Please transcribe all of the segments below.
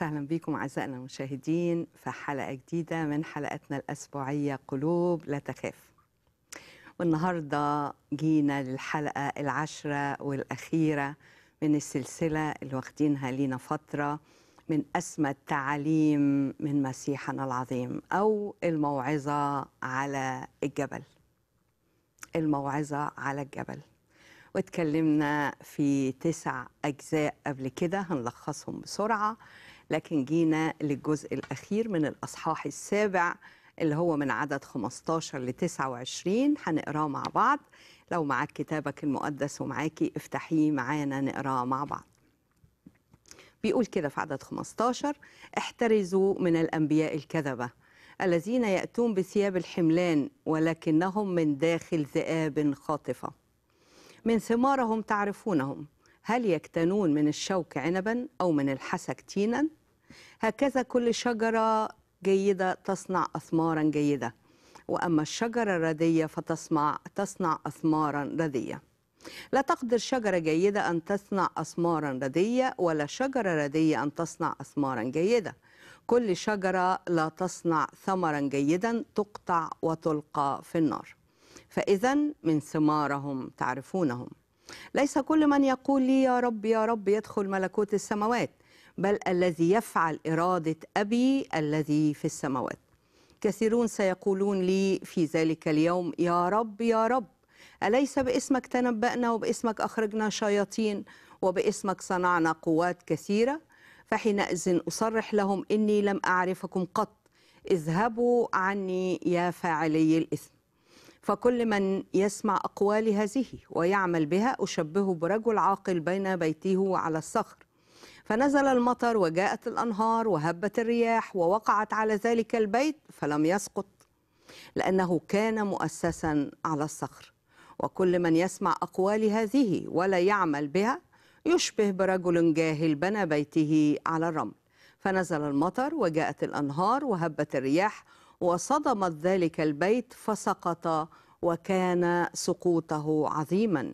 وسهلا بكم أعزائنا المشاهدين في حلقة جديدة من حلقتنا الأسبوعية قلوب لا تخاف والنهاردة جينا للحلقة العاشره والأخيرة من السلسلة اللي واخدينها لينا فترة من أسمى التعاليم من مسيحنا العظيم أو الموعظة على الجبل الموعظة على الجبل واتكلمنا في تسع أجزاء قبل كده هنلخصهم بسرعة لكن جينا للجزء الأخير من الأصحاح السابع اللي هو من عدد 15 ل 29 هنقراه مع بعض لو معاك كتابك المقدس ومعاكي افتحيه معانا نقراه مع بعض بيقول كده في عدد 15 احترزوا من الأنبياء الكذبة الذين يأتون بثياب الحملان ولكنهم من داخل ذئاب خاطفة من ثمارهم تعرفونهم هل يكتنون من الشوك عنبا أو من الحسك تينا هكذا كل شجرة جيدة تصنع أثمارا جيدة وأما الشجرة الردية فتصنع تصنع أثمارا ردية لا تقدر شجرة جيدة أن تصنع أثمارا ردية ولا شجرة ردية أن تصنع أثمارا جيدة كل شجرة لا تصنع ثمرا جيدا تقطع وتلقى في النار فإذا من ثمارهم تعرفونهم ليس كل من يقول لي يا رب يا رب يدخل ملكوت السماوات بل الذي يفعل إرادة أبي الذي في السماوات كثيرون سيقولون لي في ذلك اليوم يا رب يا رب أليس باسمك تنبأنا وباسمك أخرجنا شياطين وباسمك صنعنا قوات كثيرة فحينئذ أصرح لهم إني لم أعرفكم قط اذهبوا عني يا فاعلي الإثم فكل من يسمع أقوالي هذه ويعمل بها أشبهه برجل عاقل بين بيته وعلى الصخر فنزل المطر وجاءت الأنهار وهبت الرياح ووقعت على ذلك البيت فلم يسقط لأنه كان مؤسسا على الصخر وكل من يسمع أقوال هذه ولا يعمل بها يشبه برجل جاهل بنى بيته على الرمل فنزل المطر وجاءت الأنهار وهبت الرياح وصدمت ذلك البيت فسقط وكان سقوطه عظيما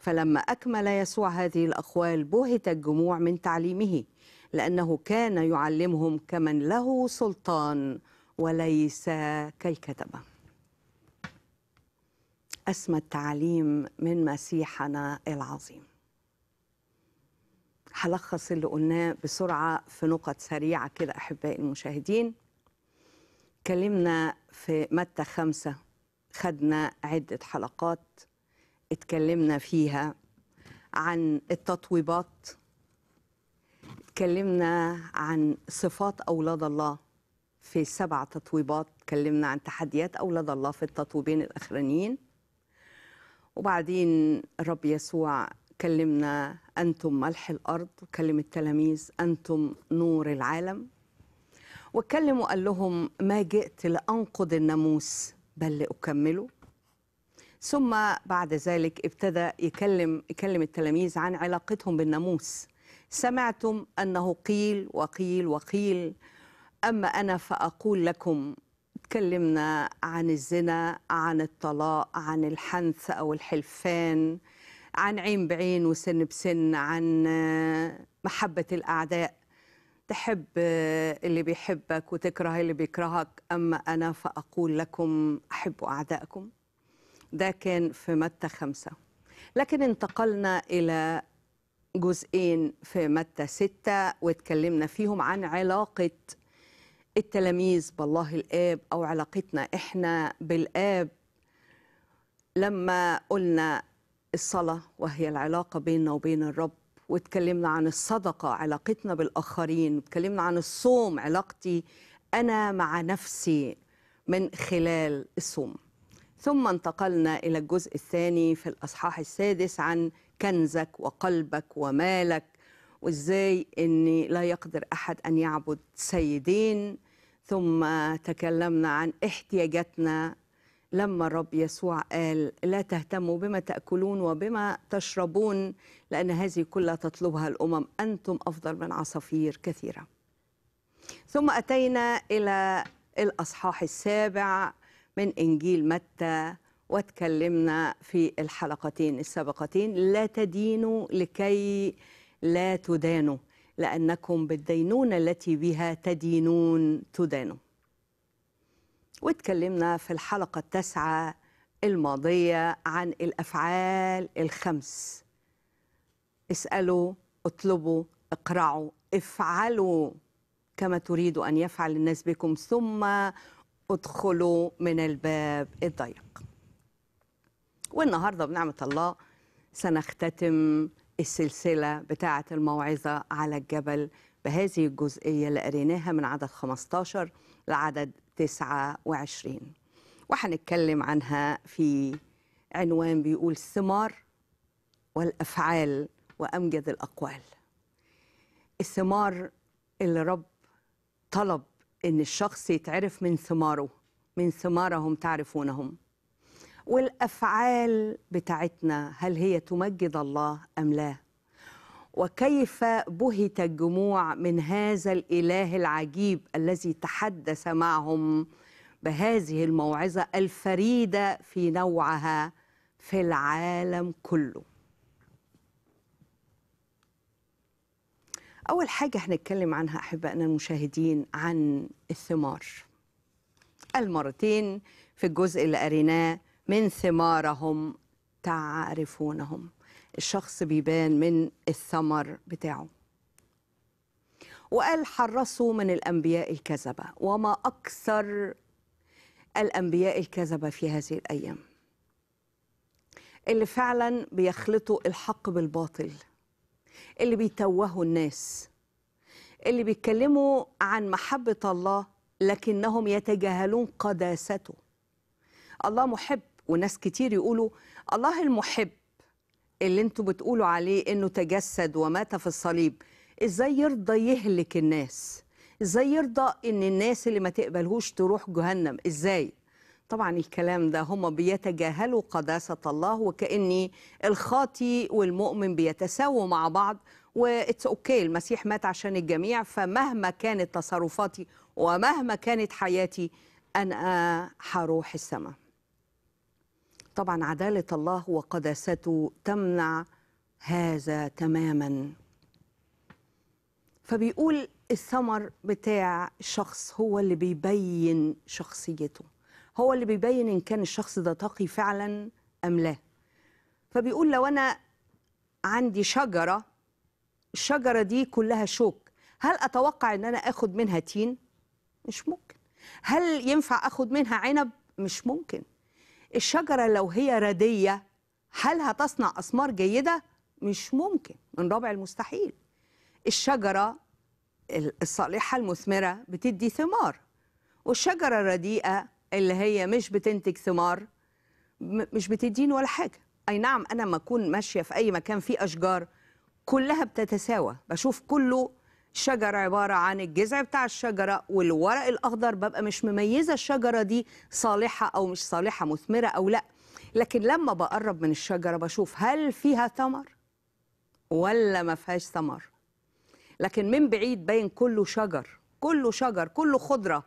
فلما أكمل يسوع هذه الأقوال بهت الجموع من تعليمه لأنه كان يعلمهم كمن له سلطان وليس كالكتبة أسمى التعليم من مسيحنا العظيم هلخص اللي قلناه بسرعة في نقط سريعة كده أحبائي المشاهدين اتكلمنا في متى خمسة خدنا عدة حلقات اتكلمنا فيها عن التطويبات اتكلمنا عن صفات أولاد الله في سبع تطويبات اتكلمنا عن تحديات أولاد الله في التطويبين الأخرانيين وبعدين الرب يسوع كلمنا أنتم ملح الأرض وكلم التلاميذ أنتم نور العالم وكلم وقال لهم ما جئت لأنقض الناموس بل لأكمله ثم بعد ذلك ابتدى يكلم يكلم التلاميذ عن علاقتهم بالناموس سمعتم انه قيل وقيل وقيل اما انا فاقول لكم تكلمنا عن الزنا عن الطلاق عن الحنث او الحلفان عن عين بعين وسن بسن عن محبه الاعداء تحب اللي بيحبك وتكره اللي بيكرهك اما انا فاقول لكم احبوا اعدائكم ده كان في متى خمسة لكن انتقلنا إلى جزئين في متى ستة واتكلمنا فيهم عن علاقة التلاميذ بالله الآب أو علاقتنا إحنا بالآب لما قلنا الصلاة وهي العلاقة بيننا وبين الرب واتكلمنا عن الصدقة علاقتنا بالآخرين واتكلمنا عن الصوم علاقتي أنا مع نفسي من خلال الصوم ثم انتقلنا إلى الجزء الثاني في الأصحاح السادس عن كنزك وقلبك ومالك وإزاي أن لا يقدر أحد أن يعبد سيدين ثم تكلمنا عن احتياجاتنا لما الرب يسوع قال لا تهتموا بما تأكلون وبما تشربون لأن هذه كلها تطلبها الأمم أنتم أفضل من عصافير كثيرة ثم أتينا إلى الأصحاح السابع من إنجيل متى وتكلمنا في الحلقتين السابقتين لا تدينوا لكي لا تدانوا لأنكم بالدينونة التي بها تدينون تدانوا واتكلمنا في الحلقة التاسعة الماضية عن الأفعال الخمس اسألوا اطلبوا اقرعوا افعلوا كما تريد أن يفعل الناس بكم ثم ادخلوا من الباب الضيق والنهارده بنعمه الله سنختتم السلسله بتاعه الموعظه على الجبل بهذه الجزئيه اللي قريناها من عدد 15 لعدد 29 وهنتكلم عنها في عنوان بيقول الثمار والافعال وامجد الاقوال الثمار اللي رب طلب ان الشخص يتعرف من ثماره من ثمارهم تعرفونهم والافعال بتاعتنا هل هي تمجد الله ام لا وكيف بهت الجموع من هذا الاله العجيب الذي تحدث معهم بهذه الموعظه الفريده في نوعها في العالم كله أول حاجة هنتكلم عنها أحبائنا المشاهدين عن الثمار المرتين في الجزء اللي قريناه من ثمارهم تعرفونهم الشخص بيبان من الثمر بتاعه وقال حرصوا من الأنبياء الكذبة وما أكثر الأنبياء الكذبة في هذه الأيام اللي فعلا بيخلطوا الحق بالباطل اللي بيتوهوا الناس اللي بيتكلموا عن محبة الله لكنهم يتجاهلون قداسته الله محب وناس كتير يقولوا الله المحب اللي انتوا بتقولوا عليه انه تجسد ومات في الصليب ازاي يرضى يهلك الناس ازاي يرضى ان الناس اللي ما تقبلهوش تروح جهنم ازاي طبعا الكلام ده هم بيتجاهلوا قداسة الله وكأني الخاطي والمؤمن بيتساووا مع بعض واتس اوكي المسيح مات عشان الجميع فمهما كانت تصرفاتي ومهما كانت حياتي أنا هروح السماء طبعا عدالة الله وقداسته تمنع هذا تماما فبيقول الثمر بتاع شخص هو اللي بيبين شخصيته هو اللي بيبين ان كان الشخص ده تقي فعلا ام لا فبيقول لو انا عندي شجره الشجره دي كلها شوك هل اتوقع ان انا اخد منها تين مش ممكن هل ينفع اخد منها عنب مش ممكن الشجره لو هي رديه هل هتصنع اسمار جيده مش ممكن من رابع المستحيل الشجره الصالحه المثمره بتدي ثمار والشجره الرديئه اللي هي مش بتنتج ثمار مش بتديني ولا حاجه اي نعم انا لما اكون ماشيه في اي مكان فيه اشجار كلها بتتساوى بشوف كله شجرة عبارة عن الجذع بتاع الشجرة والورق الأخضر ببقى مش مميزة الشجرة دي صالحة أو مش صالحة مثمرة أو لأ لكن لما بقرب من الشجرة بشوف هل فيها ثمر ولا ما فيهاش ثمر لكن من بعيد باين كله شجر كله شجر كله خضرة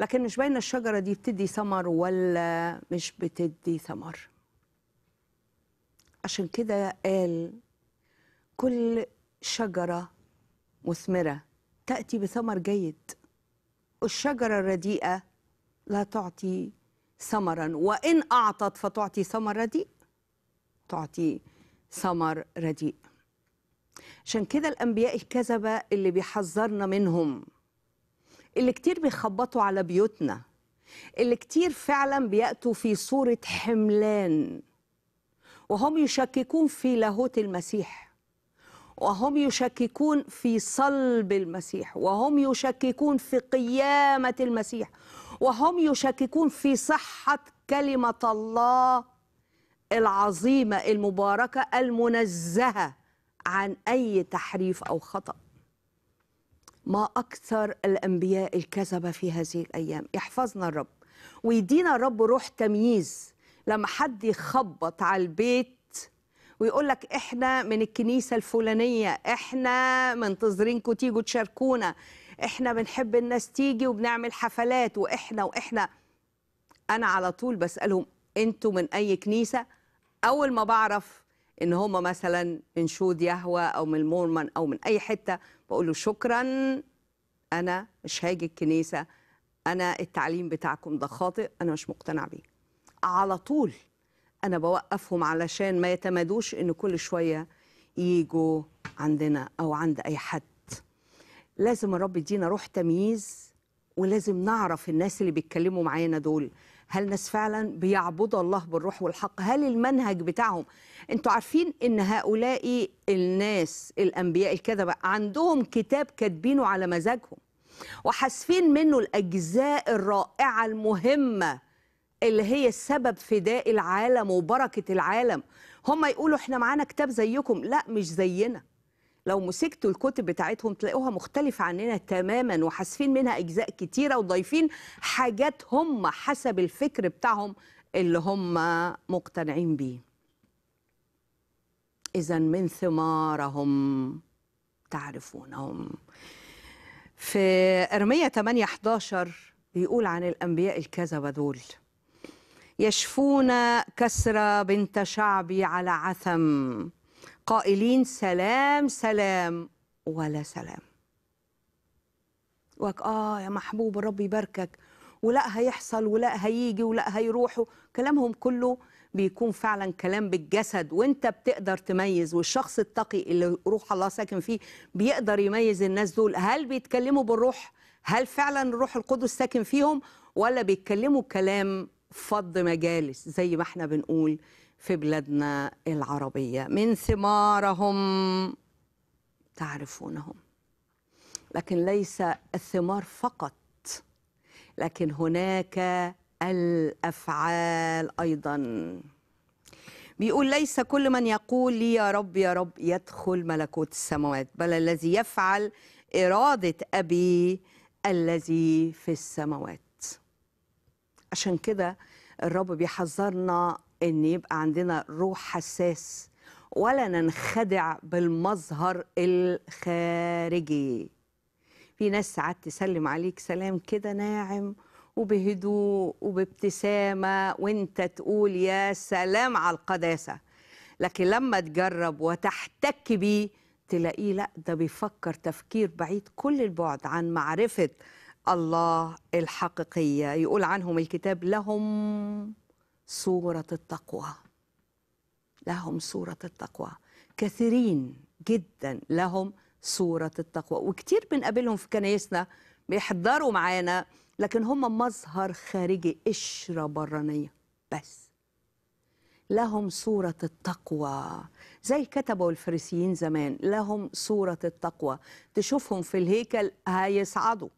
لكن مش باينه الشجره دي بتدي ثمر ولا مش بتدي ثمر عشان كده قال كل شجره مثمره تاتي بثمر جيد الشجره الرديئه لا تعطي ثمرا وان اعطت فتعطي ثمر رديء تعطي ثمر رديء عشان كده الانبياء الكذبه اللي بيحذرنا منهم اللي كتير بيخبطوا على بيوتنا اللي كتير فعلا بيأتوا في صورة حملان وهم يشككون في لاهوت المسيح وهم يشككون في صلب المسيح وهم يشككون في قيامة المسيح وهم يشككون في صحة كلمة الله العظيمة المباركة المنزهة عن أي تحريف أو خطأ ما أكثر الأنبياء الكذبة في هذه الأيام يحفظنا الرب ويدينا الرب روح تمييز لما حد يخبط على البيت ويقول لك احنا من الكنيسة الفلانية احنا منتظرينكم تيجوا تشاركونا احنا بنحب الناس تيجي وبنعمل حفلات واحنا واحنا انا على طول بسألهم انتوا من اي كنيسة اول ما بعرف ان هم مثلا من شود يهوى او من المورمن او من اي حته بقول له شكرا انا مش هاجي الكنيسه انا التعليم بتاعكم ده خاطئ انا مش مقتنع بيه على طول انا بوقفهم علشان ما يتمادوش ان كل شويه يجوا عندنا او عند اي حد لازم الرب يدينا روح تمييز ولازم نعرف الناس اللي بيتكلموا معانا دول هل ناس فعلا بيعبدوا الله بالروح والحق هل المنهج بتاعهم انتوا عارفين ان هؤلاء الناس الانبياء الكذبه عندهم كتاب كاتبينه على مزاجهم وحاسفين منه الاجزاء الرائعه المهمه اللي هي سبب فداء العالم وبركه العالم هم يقولوا احنا معانا كتاب زيكم لا مش زينا لو مسكتوا الكتب بتاعتهم تلاقوها مختلفة عننا تماما وحاسفين منها أجزاء كتيرة وضايفين حاجات هم حسب الفكر بتاعهم اللي هم مقتنعين بيه إذا من ثمارهم تعرفونهم في أرمية 8 11 بيقول عن الأنبياء الكذبة دول يشفون كسرى بنت شعبي على عثم قائلين سلام سلام ولا سلام وك اه يا محبوب الرب يباركك ولا هيحصل ولا هيجي ولا هيروحوا كلامهم كله بيكون فعلا كلام بالجسد وانت بتقدر تميز والشخص التقي اللي روح الله ساكن فيه بيقدر يميز الناس دول هل بيتكلموا بالروح هل فعلا الروح القدس ساكن فيهم ولا بيتكلموا كلام فض مجالس زي ما احنا بنقول في بلادنا العربية من ثمارهم تعرفونهم لكن ليس الثمار فقط لكن هناك الافعال ايضا بيقول ليس كل من يقول لي يا رب يا رب يدخل ملكوت السماوات بل الذي يفعل اراده ابي الذي في السماوات عشان كده الرب بيحذرنا ان يبقى عندنا روح حساس ولا ننخدع بالمظهر الخارجي في ناس ساعات تسلم عليك سلام كده ناعم وبهدوء وبابتسامة وانت تقول يا سلام على القداسة لكن لما تجرب وتحتك بيه تلاقيه لا ده بيفكر تفكير بعيد كل البعد عن معرفة الله الحقيقية يقول عنهم الكتاب لهم صورة التقوى لهم صورة التقوى كثيرين جدا لهم صورة التقوى وكتير بنقابلهم في كنايسنا بيحضروا معانا لكن هم مظهر خارجي قشرة برانية بس لهم صورة التقوى زي كتبوا الفريسيين زمان لهم صورة التقوى تشوفهم في الهيكل هيصعدوا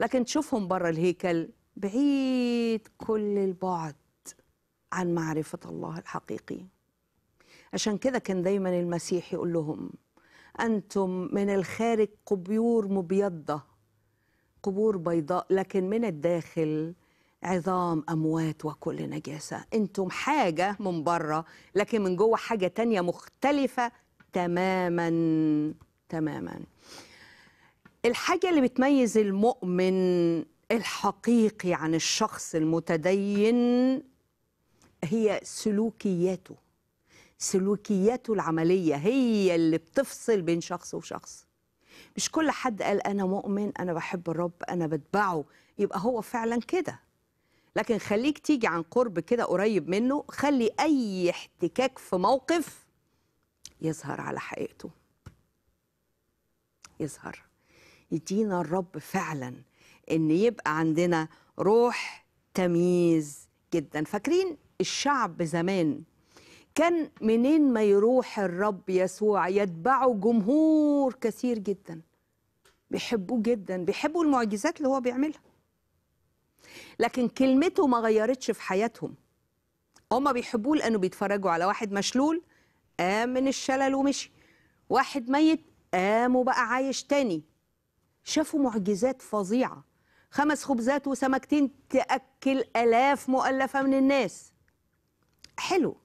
لكن تشوفهم بره الهيكل بعيد كل البعد عن معرفة الله الحقيقي عشان كده كان دايما المسيح يقول لهم أنتم من الخارج قبور مبيضة قبور بيضاء لكن من الداخل عظام أموات وكل نجاسة أنتم حاجة من بره لكن من جوه حاجة تانية مختلفة تماما تماما الحاجة اللي بتميز المؤمن الحقيقي عن الشخص المتدين هي سلوكياته سلوكياته العملية هي اللي بتفصل بين شخص وشخص مش كل حد قال أنا مؤمن أنا بحب الرب أنا بتبعه يبقى هو فعلا كده لكن خليك تيجي عن قرب كده قريب منه خلي أي احتكاك في موقف يظهر على حقيقته يظهر يدينا الرب فعلا ان يبقى عندنا روح تمييز جدا فاكرين الشعب زمان كان منين ما يروح الرب يسوع يتبعه جمهور كثير جدا بيحبوه جدا بيحبوا المعجزات اللي هو بيعملها لكن كلمته ما غيرتش في حياتهم هما بيحبوه لانه بيتفرجوا على واحد مشلول قام من الشلل ومشي واحد ميت قام وبقى عايش تاني شافوا معجزات فظيعه خمس خبزات وسمكتين تاكل الاف مؤلفه من الناس حلو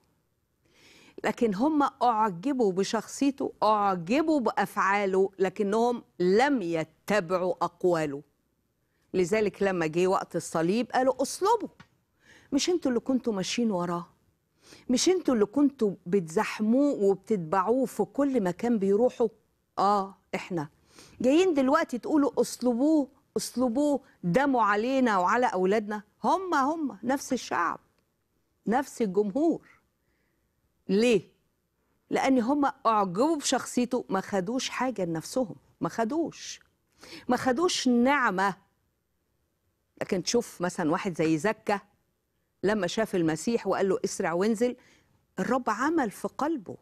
لكن هم أعجبوا بشخصيته أعجبوا بأفعاله لكنهم لم يتبعوا أقواله لذلك لما جه وقت الصليب قالوا أصلبوا مش انتوا اللي كنتوا ماشيين وراه مش انتوا اللي كنتوا بتزحموه وبتتبعوه في كل مكان بيروحوا آه إحنا جايين دلوقتي تقولوا أصلبوه أصلبوه دموا علينا وعلى أولادنا هم هم نفس الشعب نفس الجمهور ليه لان هم اعجبوا بشخصيته ما خدوش حاجه لنفسهم ما خدوش ما خدوش نعمه لكن تشوف مثلا واحد زي زكه لما شاف المسيح وقال له اسرع وانزل الرب عمل في قلبه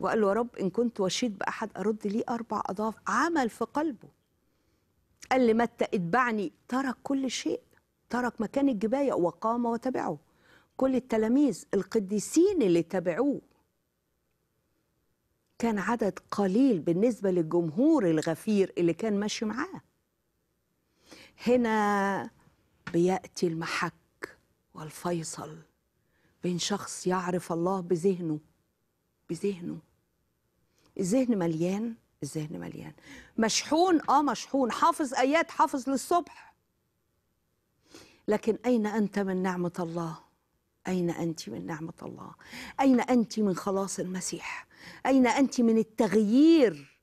وقال له يا رب ان كنت وشيد باحد ارد ليه اربع اضعاف عمل في قلبه قال لمتى اتبعني ترك كل شيء ترك مكان الجباية وقام وتبعه كل التلاميذ القديسين اللي تبعوه كان عدد قليل بالنسبة للجمهور الغفير اللي كان ماشي معاه هنا بيأتي المحك والفيصل بين شخص يعرف الله بذهنه بذهنه الذهن مليان الذهن مليان مشحون اه مشحون حافظ ايات حافظ للصبح لكن أين أنت من نعمة الله أين أنت من نعمة الله أين أنت من خلاص المسيح أين أنت من التغيير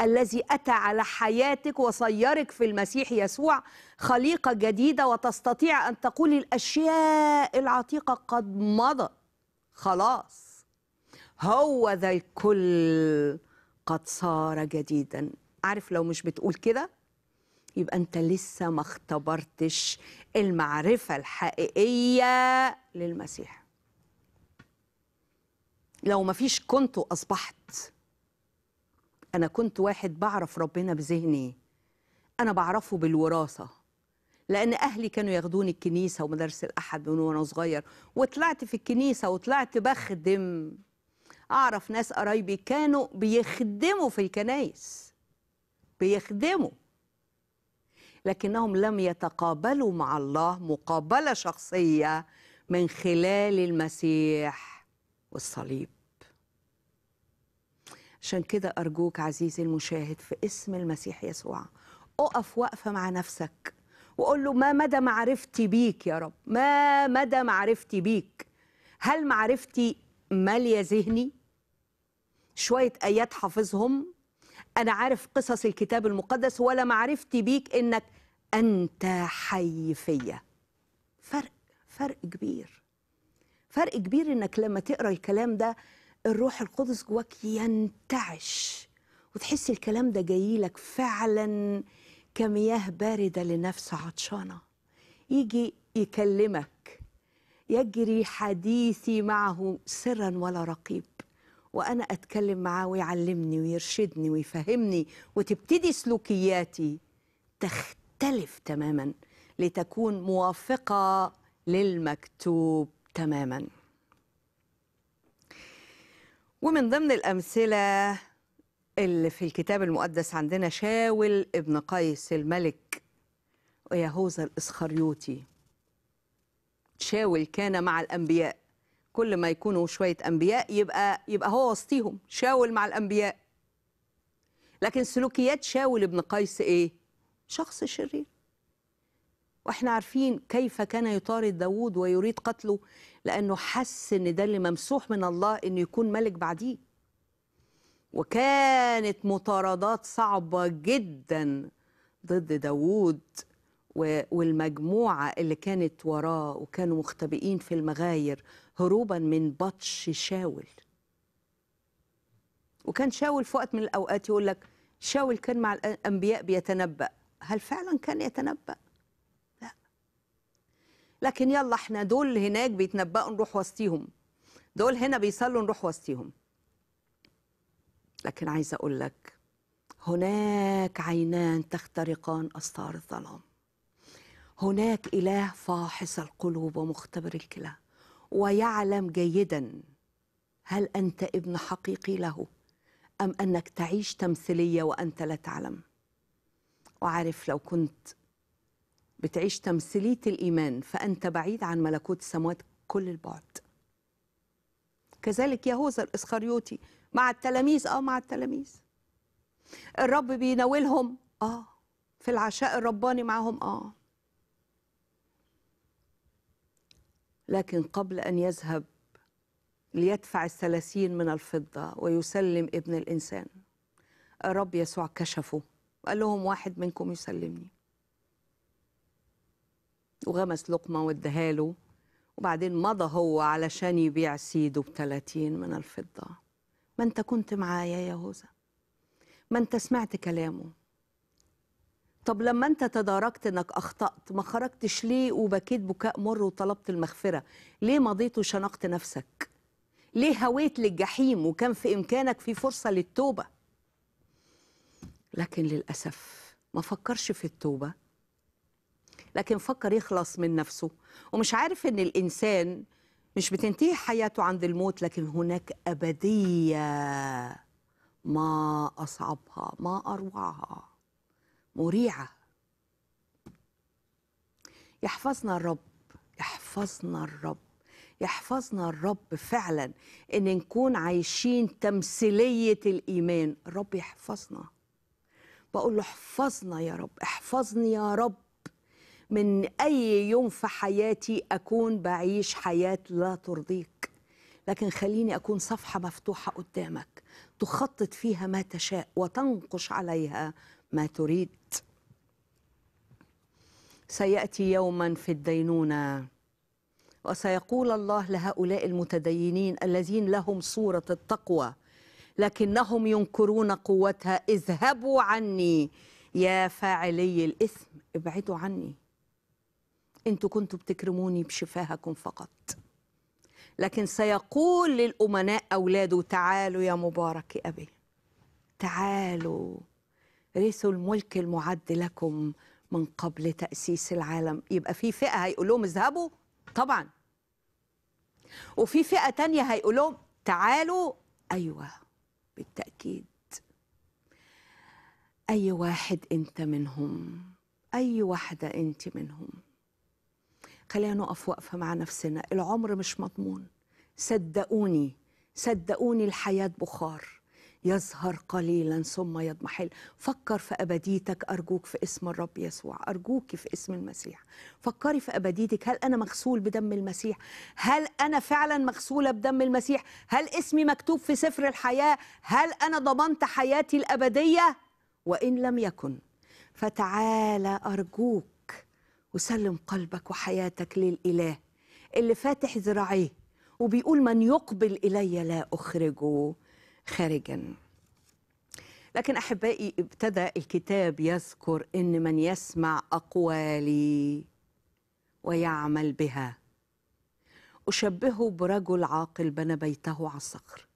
الذي أتى على حياتك وصيرك في المسيح يسوع خليقة جديدة وتستطيع أن تقول الأشياء العتيقة قد مضى خلاص هو ذا الكل قد صار جديدا عارف لو مش بتقول كده يبقى انت لسه ما اختبرتش المعرفه الحقيقيه للمسيح لو ما فيش كنت اصبحت انا كنت واحد بعرف ربنا بذهني انا بعرفه بالوراثه لان اهلي كانوا ياخدوني الكنيسه ومدارس الاحد من وانا صغير وطلعت في الكنيسه وطلعت بخدم اعرف ناس قرايبي كانوا بيخدموا في الكنايس بيخدموا لكنهم لم يتقابلوا مع الله مقابله شخصيه من خلال المسيح والصليب عشان كده ارجوك عزيزي المشاهد في اسم المسيح يسوع اقف واقفه مع نفسك وقول له ما مدى معرفتي بيك يا رب ما مدى معرفتي بيك هل معرفتي ماليه ذهني شويه ايات حافظهم أنا عارف قصص الكتاب المقدس ولا معرفتي بيك إنك أنت حي فيا فرق فرق كبير فرق كبير إنك لما تقرأ الكلام ده الروح القدس جواك ينتعش وتحس الكلام ده جاي لك فعلا كمياه باردة لنفس عطشانة يجي يكلمك يجري حديثي معه سرا ولا رقيب وانا اتكلم معاه ويعلمني ويرشدني ويفهمني وتبتدي سلوكياتي تختلف تماما لتكون موافقه للمكتوب تماما ومن ضمن الامثله اللي في الكتاب المقدس عندنا شاول ابن قيس الملك ويهوذا الاسخريوطي شاول كان مع الانبياء كل ما يكونوا شويه انبياء يبقى يبقى هو وسطيهم شاول مع الانبياء لكن سلوكيات شاول ابن قيس ايه شخص شرير واحنا عارفين كيف كان يطارد داوود ويريد قتله لانه حس ان ده اللي ممسوح من الله انه يكون ملك بعديه وكانت مطاردات صعبه جدا ضد داوود والمجموعه اللي كانت وراه وكانوا مختبئين في المغاير هروبا من بطش شاول وكان شاول في وقت من الأوقات يقول لك شاول كان مع الأنبياء بيتنبأ هل فعلا كان يتنبأ؟ لا لكن يلا احنا دول هناك بيتنبأوا نروح وسطيهم دول هنا بيصلوا نروح وسطيهم لكن عايزة أقول لك هناك عينان تخترقان أستار الظلام هناك إله فاحص القلوب ومختبر الكلام ويعلم جيدا هل أنت ابن حقيقي له أم أنك تعيش تمثيلية وأنت لا تعلم وعارف لو كنت بتعيش تمثيلية الإيمان فأنت بعيد عن ملكوت السماوات كل البعد كذلك يهوذا الإسخريوطي مع التلاميذ آه مع التلاميذ الرب بيناولهم آه في العشاء الرباني معهم آه لكن قبل أن يذهب ليدفع الثلاثين من الفضة ويسلم ابن الإنسان الرب يسوع كشفه وقال لهم واحد منكم يسلمني وغمس لقمة واداها له وبعدين مضى هو علشان يبيع سيده بثلاثين من الفضة ما أنت كنت معايا يا يهوذا ما أنت سمعت كلامه طب لما انت تداركت انك اخطات ما خرجتش ليه وبكيت بكاء مر وطلبت المغفره ليه مضيت وشنقت نفسك ليه هويت للجحيم وكان في امكانك في فرصه للتوبه لكن للاسف ما فكرش في التوبه لكن فكر يخلص من نفسه ومش عارف ان الانسان مش بتنتهي حياته عند الموت لكن هناك ابديه ما اصعبها ما اروعها مريعه يحفظنا الرب يحفظنا الرب يحفظنا الرب فعلا ان نكون عايشين تمثيليه الايمان الرب يحفظنا بقول له احفظنا يا رب احفظني يا رب من اي يوم في حياتي اكون بعيش حياه لا ترضيك لكن خليني اكون صفحه مفتوحه قدامك تخطط فيها ما تشاء وتنقش عليها ما تريد سياتي يوما في الدينونه وسيقول الله لهؤلاء المتدينين الذين لهم صوره التقوى لكنهم ينكرون قوتها اذهبوا عني يا فاعلي الاثم ابعدوا عني انتوا كنتوا بتكرموني بشفاهكم فقط لكن سيقول للامناء اولاده تعالوا يا مبارك ابي تعالوا ورثوا الملك المعد لكم من قبل تأسيس العالم يبقى في فئة هيقول لهم اذهبوا طبعا وفي فئة تانية هيقول لهم تعالوا أيوة بالتأكيد أي واحد أنت منهم أي واحدة أنت منهم خلينا نقف وقفة مع نفسنا العمر مش مضمون صدقوني صدقوني الحياة بخار يزهر قليلا ثم يضمحل فكر في أبديتك أرجوك في اسم الرب يسوع أرجوك في اسم المسيح فكري في أبديتك هل أنا مغسول بدم المسيح هل أنا فعلا مغسولة بدم المسيح هل اسمي مكتوب في سفر الحياة هل أنا ضمنت حياتي الأبدية وإن لم يكن فتعالى أرجوك وسلم قلبك وحياتك للإله اللي فاتح ذراعيه وبيقول من يقبل إلي لا أخرجه خارجا لكن أحبائي ابتدى الكتاب يذكر إن من يسمع أقوالي ويعمل بها أشبهه برجل عاقل بنى بيته على الصخر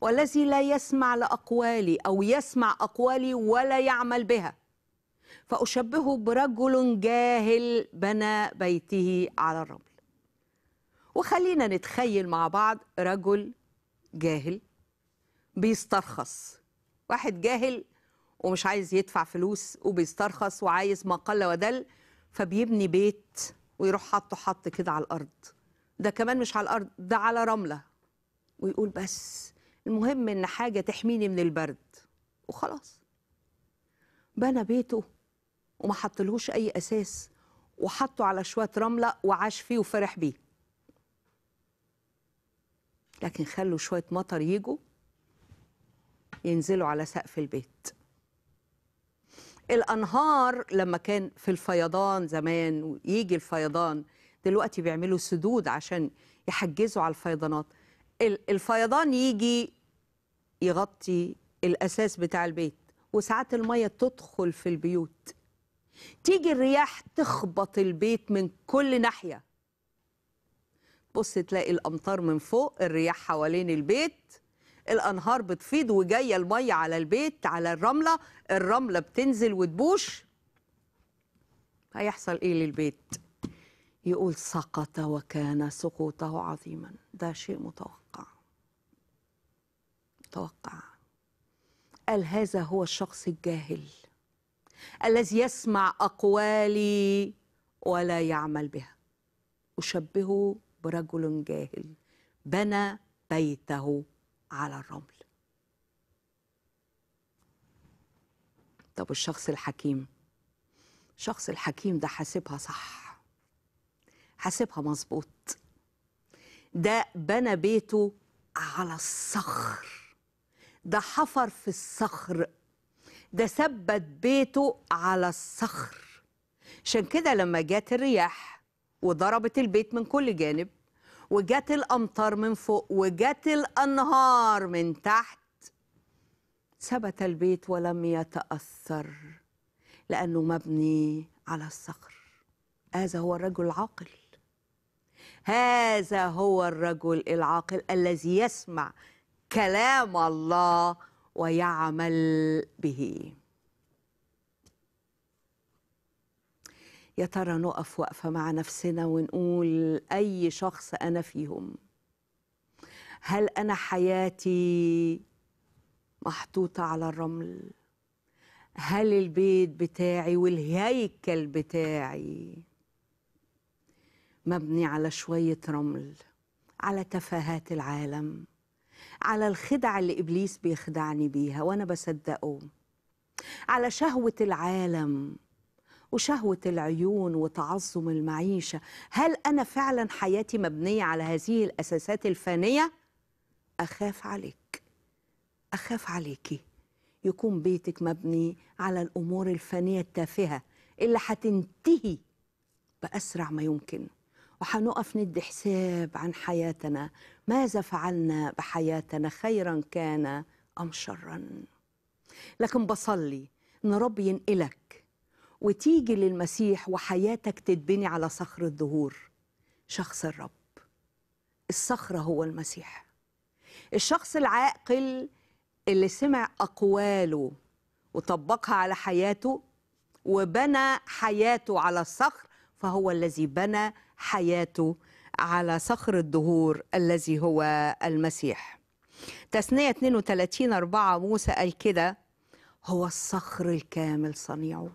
والذي لا يسمع لأقوالي أو يسمع أقوالي ولا يعمل بها فأشبهه برجل جاهل بنى بيته على الرمل وخلينا نتخيل مع بعض رجل جاهل بيسترخص واحد جاهل ومش عايز يدفع فلوس وبيسترخص وعايز ما قل ودل فبيبني بيت ويروح حاطه حط كده على الارض ده كمان مش على الارض ده على رمله ويقول بس المهم ان حاجه تحميني من البرد وخلاص بنى بيته وما حطلهوش اي اساس وحطه على شويه رمله وعاش فيه وفرح بيه لكن خلوا شويه مطر يجوا ينزلوا على سقف البيت الانهار لما كان في الفيضان زمان ويجي الفيضان دلوقتي بيعملوا سدود عشان يحجزوا على الفيضانات الفيضان يجي يغطي الاساس بتاع البيت وساعات الميه تدخل في البيوت تيجي الرياح تخبط البيت من كل ناحيه بص تلاقي الامطار من فوق الرياح حوالين البيت الانهار بتفيض وجايه الميه على البيت على الرمله الرمله بتنزل وتبوش هيحصل ايه للبيت يقول سقط وكان سقوطه عظيما ده شيء متوقع متوقع قال هذا هو الشخص الجاهل الذي يسمع أقوالي ولا يعمل بها أشبهه برجل جاهل بنى بيته على الرمل طب الشخص الحكيم الشخص الحكيم ده حاسبها صح حاسبها مظبوط ده بنى بيته على الصخر ده حفر في الصخر ده ثبت بيته على الصخر عشان كده لما جت الرياح وضربت البيت من كل جانب وجت الأمطار من فوق وجت الأنهار من تحت ثبت البيت ولم يتأثر لأنه مبني على الصخر هذا هو الرجل العاقل هذا هو الرجل العاقل الذي يسمع كلام الله ويعمل به يا ترى نقف وقفة مع نفسنا ونقول أي شخص أنا فيهم هل أنا حياتي محطوطة على الرمل هل البيت بتاعي والهيكل بتاعي مبني على شوية رمل على تفاهات العالم على الخدع اللي إبليس بيخدعني بيها وأنا بصدقه على شهوة العالم وشهوة العيون وتعظم المعيشة هل أنا فعلا حياتي مبنية على هذه الأساسات الفانية؟ أخاف عليك أخاف عليكي يكون بيتك مبني على الأمور الفانية التافهة اللي هتنتهي بأسرع ما يمكن وهنقف ندي حساب عن حياتنا ماذا فعلنا بحياتنا خيرا كان أم شرا لكن بصلي إن رب ينقلك وتيجي للمسيح وحياتك تتبني على صخر الظهور شخص الرب الصخرة هو المسيح الشخص العاقل اللي سمع أقواله وطبقها على حياته وبنى حياته على الصخر فهو الذي بنى حياته على صخر الدهور الذي هو المسيح تثنية 32 4 موسى قال كده هو الصخر الكامل صنيعه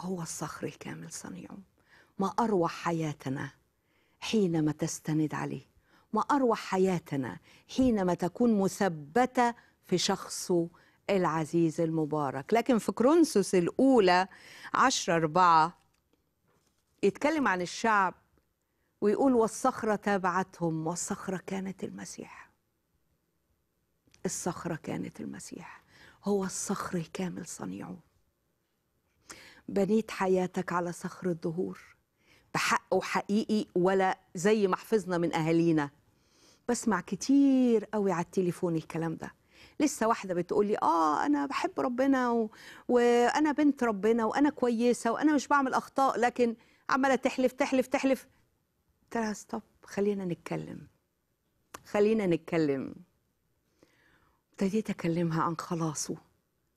هو الصخر الكامل صنيعه ما أروع حياتنا حينما تستند عليه ما أروع حياتنا حينما تكون مثبتة في شخصه العزيز المبارك لكن في كرونسوس الأولى عشر أربعة يتكلم عن الشعب ويقول والصخرة تابعتهم والصخرة كانت المسيح الصخرة كانت المسيح هو الصخر الكامل صنيعه بنيت حياتك على صخر الدهور بحق وحقيقي ولا زي ما حفظنا من اهالينا بسمع كتير قوي على التليفون الكلام ده لسه واحده بتقولي اه انا بحب ربنا و... وانا بنت ربنا وانا كويسه وانا مش بعمل اخطاء لكن عماله تحلف تحلف تحلف قلت لها ستوب خلينا نتكلم خلينا نتكلم ابتديت اكلمها عن خلاصه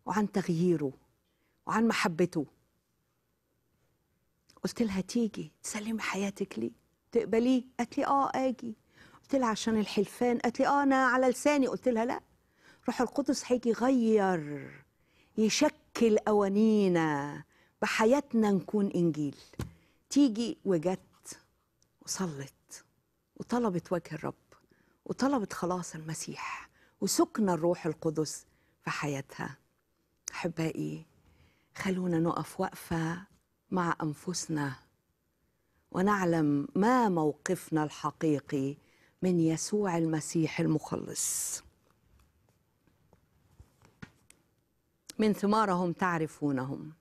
وعن تغييره وعن محبته قلت لها تيجي تسلمي حياتك ليه تقبليه قالت لي اه اجي قلت لها عشان الحلفان قالت لي اه انا على لساني قلت لها لا روح القدس هيجي يغير يشكل قوانينا بحياتنا نكون انجيل تيجي وجت وصلت وطلبت وجه الرب وطلبت خلاص المسيح وسكن الروح القدس في حياتها احبائي خلونا نقف وقفه مع انفسنا ونعلم ما موقفنا الحقيقي من يسوع المسيح المخلص من ثمارهم تعرفونهم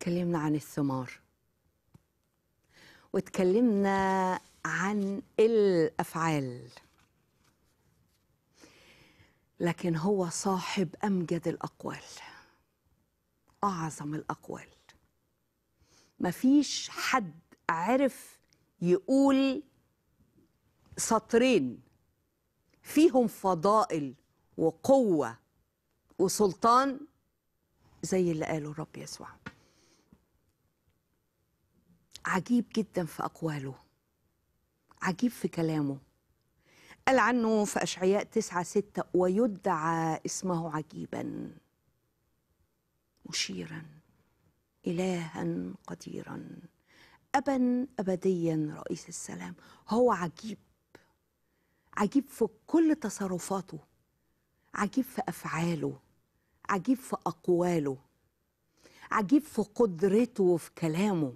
تكلمنا عن الثمار وتكلمنا عن الافعال لكن هو صاحب امجد الاقوال اعظم الاقوال مفيش حد عرف يقول سطرين فيهم فضائل وقوة وسلطان زي اللي قاله الرب يسوع عجيب جدا في أقواله عجيب في كلامه قال عنه في أشعياء تسعة ستة ويدعى اسمه عجيبا مشيرا إلها قديرا أبا أبديا رئيس السلام هو عجيب عجيب في كل تصرفاته عجيب في أفعاله عجيب في أقواله عجيب في قدرته وفي كلامه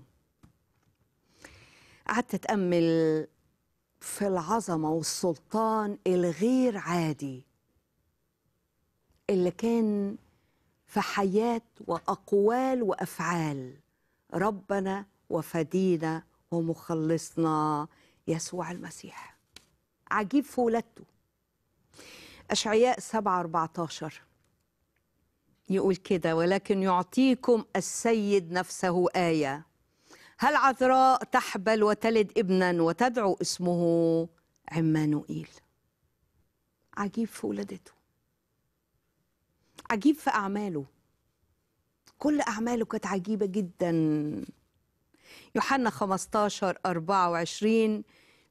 قعدت أتأمل في العظمة والسلطان الغير عادي اللي كان فحياة وأقوال وأفعال ربنا وفدينا ومخلصنا يسوع المسيح عجيب في ولادته أشعياء 7 14 يقول كده ولكن يعطيكم السيد نفسه آية هل عذراء تحبل وتلد ابنا وتدعو اسمه عمانوئيل عجيب في ولادته عجيب في أعماله كل أعماله كانت عجيبة جدا يوحنا 15 24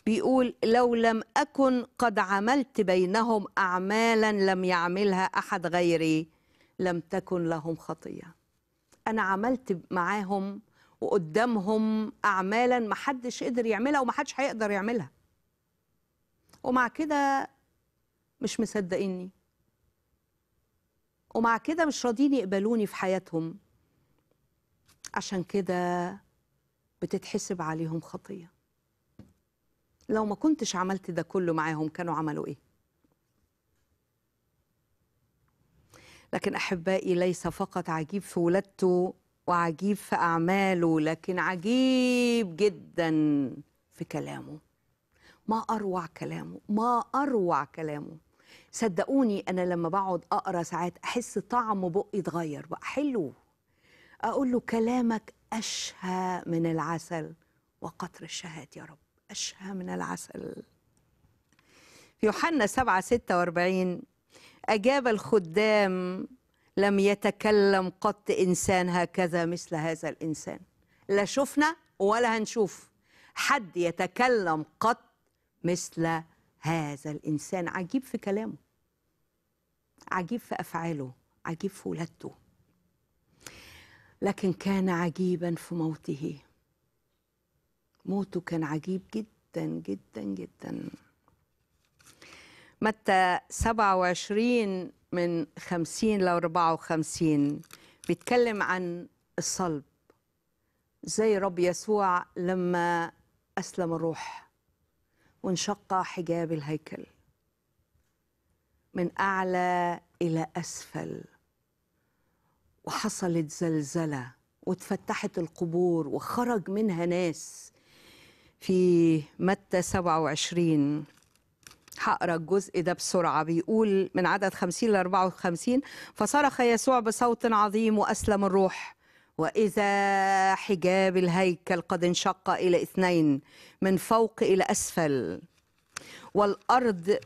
بيقول لو لم أكن قد عملت بينهم أعمالا لم يعملها أحد غيري لم تكن لهم خطية أنا عملت معاهم وقدامهم أعمالا محدش قدر يعملها ومحدش هيقدر يعملها ومع كده مش مصدقيني ومع كده مش راضيين يقبلوني في حياتهم عشان كده بتتحسب عليهم خطية لو ما كنتش عملت ده كله معاهم كانوا عملوا ايه لكن أحبائي ليس فقط عجيب في ولادته وعجيب في أعماله لكن عجيب جدا في كلامه ما أروع كلامه ما أروع كلامه صدقوني انا لما بقعد اقرا ساعات احس طعم بقي اتغير بقى حلو اقول له كلامك اشهى من العسل وقطر الشهاد يا رب اشهى من العسل في يوحنا 7 46 اجاب الخدام لم يتكلم قط انسان هكذا مثل هذا الانسان لا شفنا ولا هنشوف حد يتكلم قط مثل هذا الإنسان عجيب في كلامه عجيب في أفعاله عجيب في ولادته لكن كان عجيبا في موته موته كان عجيب جدا جدا جدا متى 27 من 50 ل 54 بيتكلم عن الصلب زي رب يسوع لما أسلم الروح وانشق حجاب الهيكل من أعلى إلى أسفل وحصلت زلزلة واتفتحت القبور وخرج منها ناس في متى 27 هقرا الجزء ده بسرعه بيقول من عدد 50 ل 54 فصرخ يسوع بصوت عظيم واسلم الروح وإذا حجاب الهيكل قد انشق إلى اثنين من فوق إلى أسفل والأرض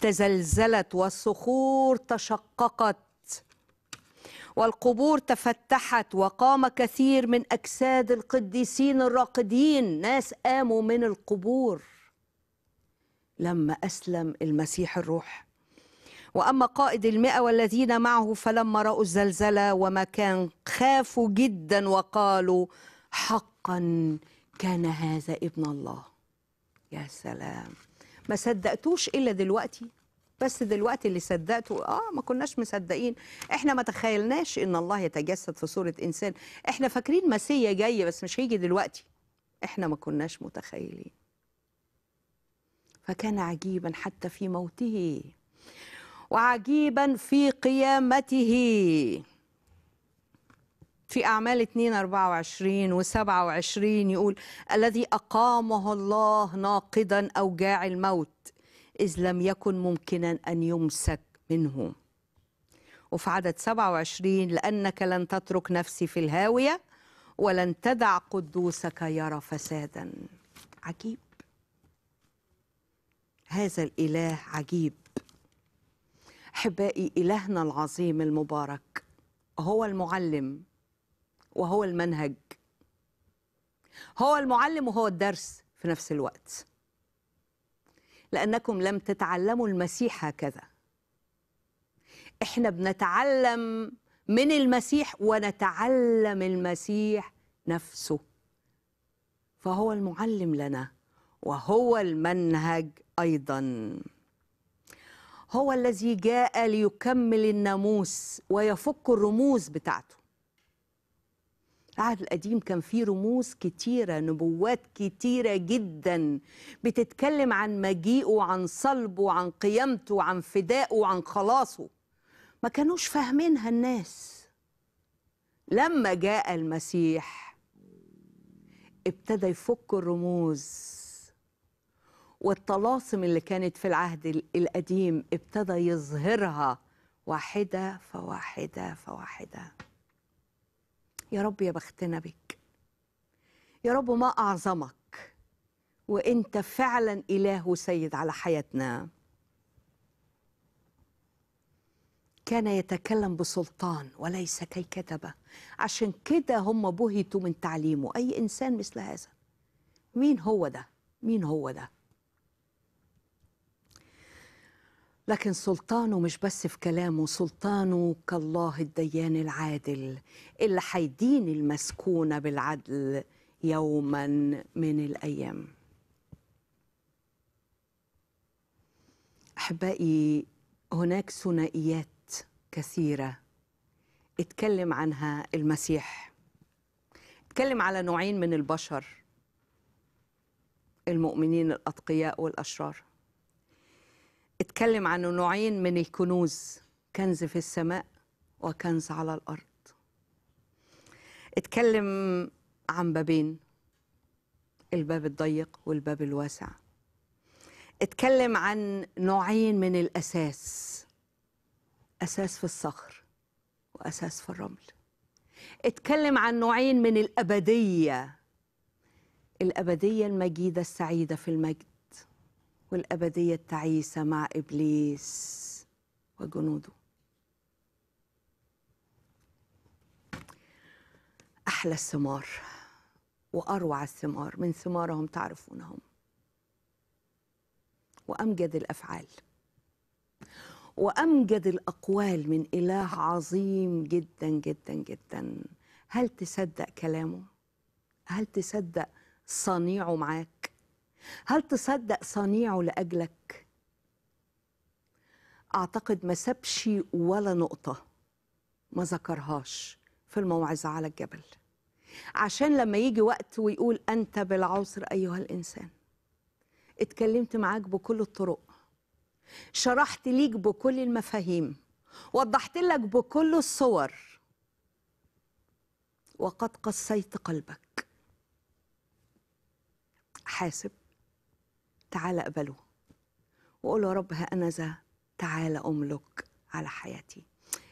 تزلزلت والصخور تشققت والقبور تفتحت وقام كثير من أجساد القديسين الراقدين ناس قاموا من القبور لما أسلم المسيح الروح وأما قائد المئة والذين معه فلما رأوا الزلزلة وما كان خافوا جدا وقالوا حقا كان هذا ابن الله يا سلام ما صدقتوش إلا دلوقتي بس دلوقتي اللي صدقته اه ما كناش مصدقين احنا ما تخيلناش ان الله يتجسد في صوره انسان احنا فاكرين مسيا جاي بس مش هيجي دلوقتي احنا ما كناش متخيلين فكان عجيبا حتى في موته وعجيبا في قيامته في أعمال 2 24 و 27 يقول الذي أقامه الله ناقضا أوجاع الموت إذ لم يكن ممكنا أن يمسك منه وفي عدد 27 لأنك لن تترك نفسي في الهاوية ولن تدع قدوسك يرى فسادا عجيب هذا الإله عجيب احبائي الهنا العظيم المبارك هو المعلم وهو المنهج هو المعلم وهو الدرس في نفس الوقت لانكم لم تتعلموا المسيح هكذا احنا بنتعلم من المسيح ونتعلم المسيح نفسه فهو المعلم لنا وهو المنهج ايضا هو الذي جاء ليكمل الناموس ويفك الرموز بتاعته العهد القديم كان فيه رموز كتيرة نبوات كتيرة جدا بتتكلم عن مجيئه وعن صلبه وعن قيامته وعن فدائه وعن خلاصه ما كانوش فاهمينها الناس لما جاء المسيح ابتدى يفك الرموز والطلاسم اللي كانت في العهد القديم ابتدى يظهرها واحدة فواحدة فواحدة يا رب يا بختنا بك يا رب ما أعظمك وإنت فعلا إله وسيد على حياتنا كان يتكلم بسلطان وليس كي كتب عشان كده هم بهتوا من تعليمه أي إنسان مثل هذا مين هو ده مين هو ده لكن سلطانه مش بس في كلامه سلطانه كالله الديان العادل اللي حيدين المسكونة بالعدل يوما من الأيام أحبائي هناك ثنائيات كثيرة اتكلم عنها المسيح اتكلم على نوعين من البشر المؤمنين الأتقياء والأشرار اتكلم عن نوعين من الكنوز كنز في السماء وكنز على الأرض اتكلم عن بابين الباب الضيق والباب الواسع اتكلم عن نوعين من الأساس أساس في الصخر وأساس في الرمل اتكلم عن نوعين من الأبدية الأبدية المجيدة السعيدة في المجد والأبدية التعيسة مع إبليس وجنوده أحلى الثمار وأروع الثمار من ثمارهم تعرفونهم وأمجد الأفعال وأمجد الأقوال من إله عظيم جدا جدا جدا هل تصدق كلامه؟ هل تصدق صنيعه معاك؟ هل تصدق صنيعه لأجلك؟ أعتقد ما سابش ولا نقطة ما ذكرهاش في الموعظة على الجبل عشان لما يجي وقت ويقول أنت بالعسر أيها الإنسان اتكلمت معاك بكل الطرق شرحت ليك بكل المفاهيم وضحت لك بكل الصور وقد قسيت قلبك حاسب تعال اقبله وقول يا رب هانذا انا ذا تعال املك على حياتي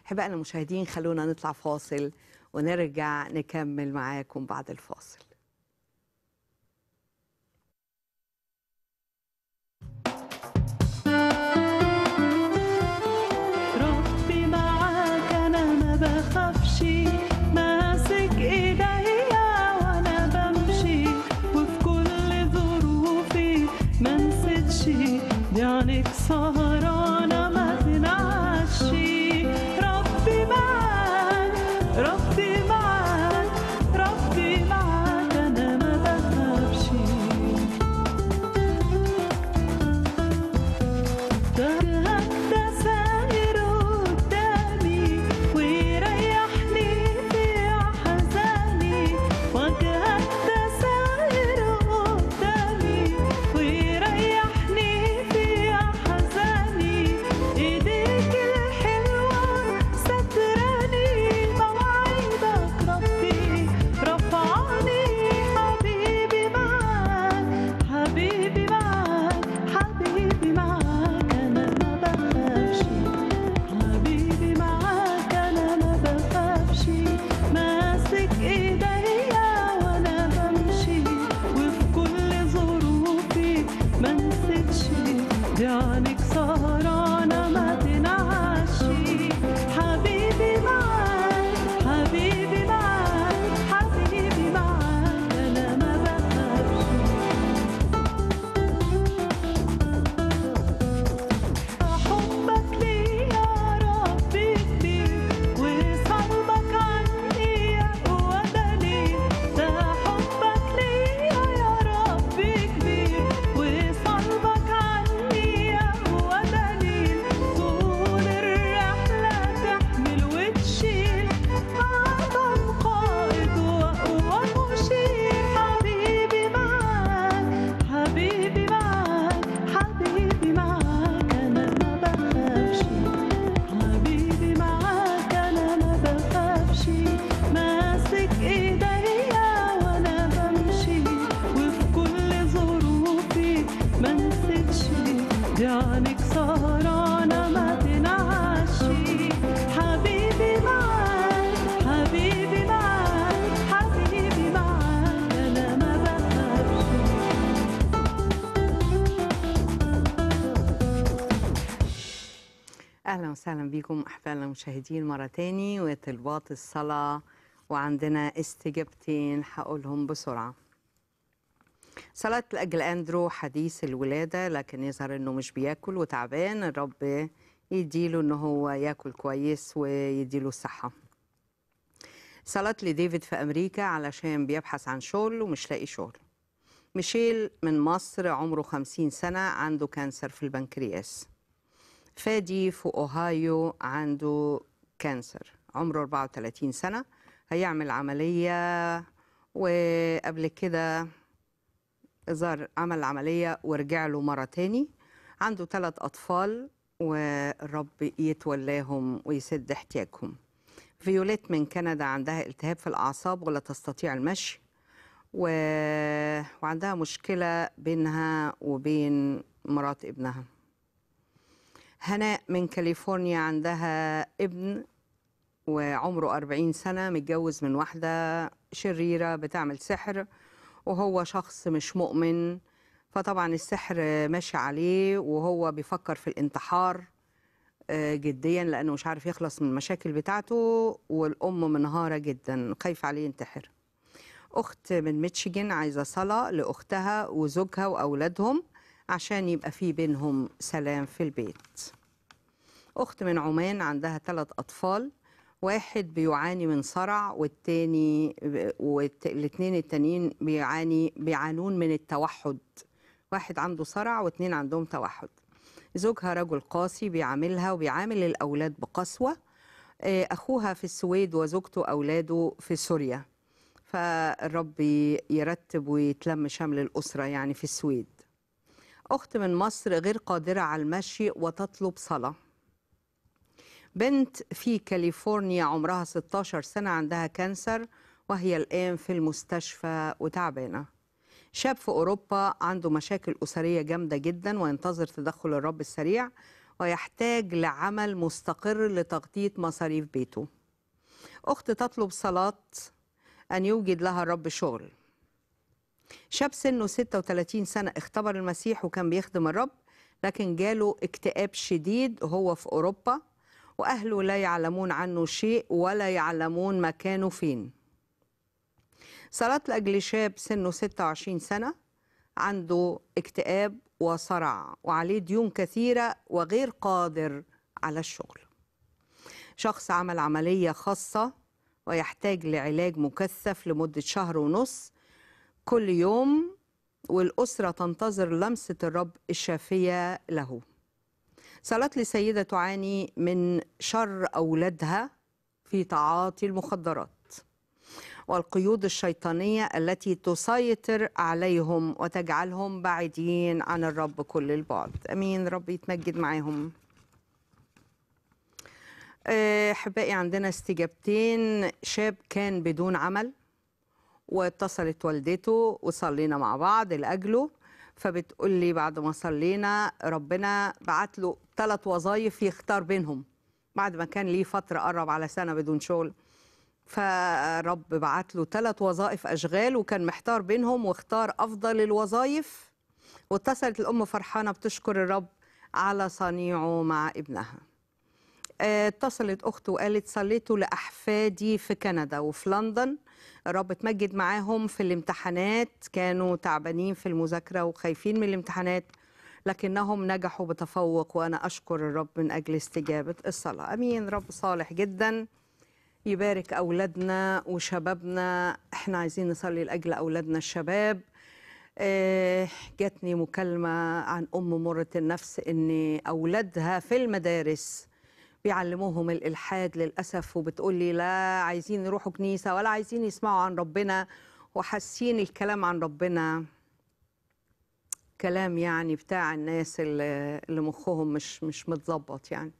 احبائنا المشاهدين خلونا نطلع فاصل ونرجع نكمل معاكم بعد الفاصل saw اهلا وسهلا بكم احبائنا المشاهدين مره تاني وطلبات الصلاه وعندنا استجابتين هقولهم بسرعه صلاة لأجل أندرو حديث الولادة لكن يظهر أنه مش بياكل وتعبان الرب يديله أنه هو ياكل كويس ويديله الصحة صلاة لديفيد في أمريكا علشان بيبحث عن شغل ومش لاقي شغل ميشيل من مصر عمره خمسين سنة عنده كانسر في البنكرياس فادي في أوهايو عنده كانسر عمره 34 سنة هيعمل عملية وقبل كده زار عمل عملية ورجع له مرة تاني عنده ثلاث أطفال والرب يتولاهم ويسد احتياجهم فيوليت من كندا عندها التهاب في الأعصاب ولا تستطيع المشي و... وعندها مشكلة بينها وبين مرات ابنها هناء من كاليفورنيا عندها ابن وعمره 40 سنة متجوز من واحدة شريرة بتعمل سحر وهو شخص مش مؤمن فطبعا السحر ماشي عليه وهو بيفكر في الانتحار آه، جديا لانه مش عارف يخلص من المشاكل بتاعته والام منهاره جدا خايفه عليه ينتحر اخت من ميتشيجن عايزه صلاه لاختها وزوجها واولادهم عشان يبقى في بينهم سلام في البيت اخت من عمان عندها ثلاث اطفال واحد بيعاني من صرع والتاني والاثنين التانيين بيعاني بيعانون من التوحد واحد عنده صرع واثنين عندهم توحد زوجها رجل قاسي بيعاملها وبيعامل الأولاد بقسوة آه، أخوها في السويد وزوجته أولاده في سوريا فالرب يرتب ويتلم شمل الأسرة يعني في السويد أخت من مصر غير قادرة على المشي وتطلب صلاة بنت في كاليفورنيا عمرها 16 سنة عندها كانسر وهي الآن في المستشفى وتعبانة شاب في أوروبا عنده مشاكل أسرية جامدة جدا وينتظر تدخل الرب السريع ويحتاج لعمل مستقر لتغطية مصاريف بيته أخت تطلب صلاة أن يوجد لها الرب شغل شاب سنه 36 سنة اختبر المسيح وكان بيخدم الرب لكن جاله اكتئاب شديد هو في أوروبا وأهله لا يعلمون عنه شيء ولا يعلمون مكانه فين صارت لأجل شاب سنه 26 سنة عنده اكتئاب وصرع وعليه ديون كثيرة وغير قادر على الشغل شخص عمل عملية خاصة ويحتاج لعلاج مكثف لمدة شهر ونص كل يوم والأسرة تنتظر لمسة الرب الشافية له صارت لي سيدة تعاني من شر أولادها في تعاطي المخدرات والقيود الشيطانية التي تسيطر عليهم وتجعلهم بعيدين عن الرب كل البعد أمين رب يتمجد معاهم آه، أحبائي عندنا استجابتين شاب كان بدون عمل واتصلت والدته وصلينا مع بعض لأجله فبتقول لي بعد ما صلينا ربنا بعت له ثلاث وظائف يختار بينهم بعد ما كان ليه فتره قرب على سنه بدون شغل فرب بعت له ثلاث وظائف اشغال وكان محتار بينهم واختار افضل الوظائف واتصلت الام فرحانه بتشكر الرب على صنيعه مع ابنها آه، اتصلت اخته وقالت صليته لاحفادي في كندا وفي لندن الرب اتمجد معاهم في الامتحانات كانوا تعبانين في المذاكره وخايفين من الامتحانات لكنهم نجحوا بتفوق وأنا أشكر الرب من أجل استجابة الصلاة أمين رب صالح جدا يبارك أولادنا وشبابنا احنا عايزين نصلي لأجل أولادنا الشباب آه، جاتني مكالمة عن أم مرة النفس إن أولادها في المدارس بيعلموهم الإلحاد للأسف وبتقولي لا عايزين يروحوا كنيسة ولا عايزين يسمعوا عن ربنا وحاسين الكلام عن ربنا كلام يعني بتاع الناس اللي مخهم مش مش متظبط يعني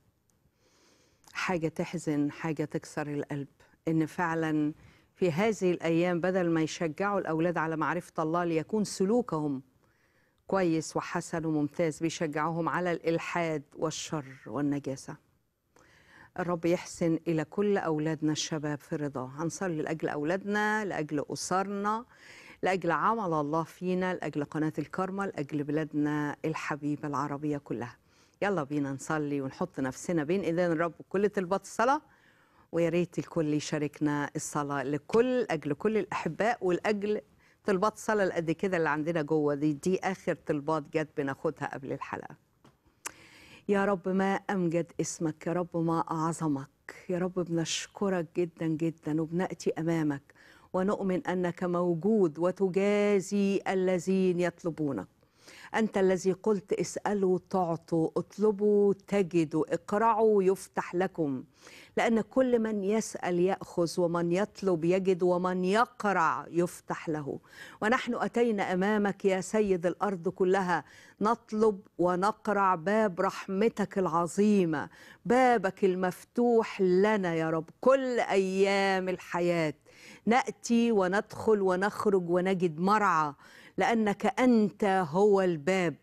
حاجة تحزن حاجة تكسر القلب إن فعلا في هذه الأيام بدل ما يشجعوا الأولاد على معرفة الله ليكون سلوكهم كويس وحسن وممتاز بيشجعوهم على الإلحاد والشر والنجاسة الرب يحسن إلى كل أولادنا الشباب في رضاه هنصلي لأجل أولادنا لأجل أسرنا لاجل عمل الله فينا لاجل قناه الكرمه لاجل بلادنا الحبيبه العربيه كلها يلا بينا نصلي ونحط نفسنا بين ايدين الرب وكل طلبات الصلاه ويا ريت الكل يشاركنا الصلاه لكل اجل كل الاحباء ولاجل طلبات الصلاه اللي قد كده اللي عندنا جوه دي دي اخر طلبات جت بناخدها قبل الحلقه يا رب ما امجد اسمك يا رب ما اعظمك يا رب بنشكرك جدا جدا وبناتي امامك ونؤمن أنك موجود وتجازي الذين يطلبونك أنت الذي قلت اسألوا تعطوا اطلبوا تجدوا اقرعوا يفتح لكم لأن كل من يسأل يأخذ ومن يطلب يجد ومن يقرع يفتح له ونحن أتينا أمامك يا سيد الأرض كلها نطلب ونقرع باب رحمتك العظيمة بابك المفتوح لنا يا رب كل أيام الحياة ناتي وندخل ونخرج ونجد مرعى لانك انت هو الباب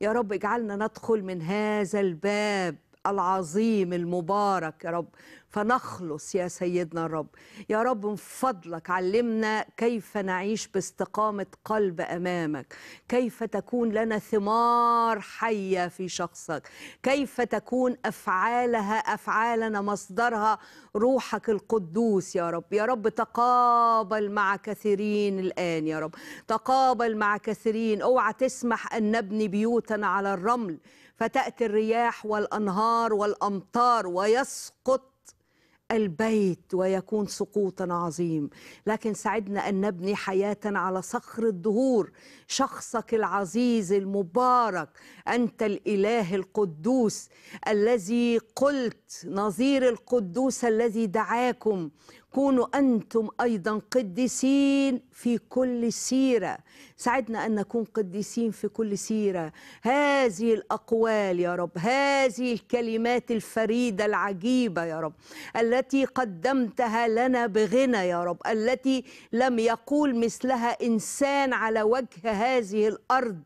يا رب اجعلنا ندخل من هذا الباب العظيم المبارك يا رب فنخلص يا سيدنا الرب يا رب من فضلك علمنا كيف نعيش باستقامة قلب أمامك كيف تكون لنا ثمار حية في شخصك كيف تكون أفعالها أفعالنا مصدرها روحك القدوس يا رب يا رب تقابل مع كثيرين الآن يا رب تقابل مع كثيرين اوعى تسمح أن نبني بيوتنا على الرمل فتأتي الرياح والأنهار والأمطار ويسقط البيت ويكون سقوطا عظيم لكن ساعدنا أن نبني حياة على صخر الدهور شخصك العزيز المبارك أنت الإله القدوس الذي قلت نظير القدوس الذي دعاكم كونوا أنتم أيضا قديسين في كل سيرة ساعدنا أن نكون قديسين في كل سيرة هذه الأقوال يا رب هذه الكلمات الفريدة العجيبة يا رب التي قدمتها لنا بغنى يا رب التي لم يقول مثلها إنسان على وجه هذه الأرض